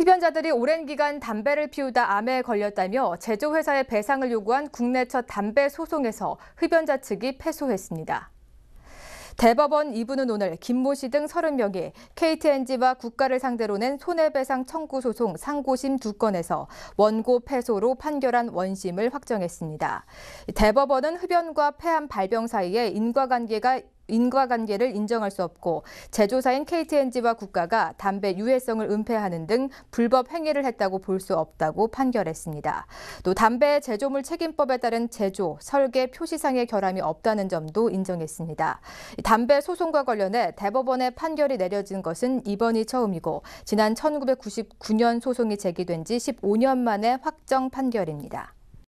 흡연자들이 오랜 기간 담배를 피우다 암에 걸렸다며 제조회사에 배상을 요구한 국내 첫 담배 소송에서 흡연자 측이 패소했습니다. 대법원 2부는 오늘 김모 씨 등 30명이 KTNG와 국가를 상대로 낸 손해배상 청구 소송 상고심 2건에서 원고 패소로 판결한 원심을 확정했습니다. 대법원은 흡연과 폐암 발병 사이에 인과관계가 인과관계를 인정할 수 없고 제조사인 KTNG와 국가가 담배 유해성을 은폐하는 등 불법 행위를 했다고 볼 수 없다고 판결했습니다. 또 담배 제조물 책임법에 따른 제조, 설계, 표시상의 결함이 없다는 점도 인정했습니다. 담배 소송과 관련해 대법원의 판결이 내려진 것은 이번이 처음이고 지난 1999년 소송이 제기된 지 15년 만에 확정 판결입니다.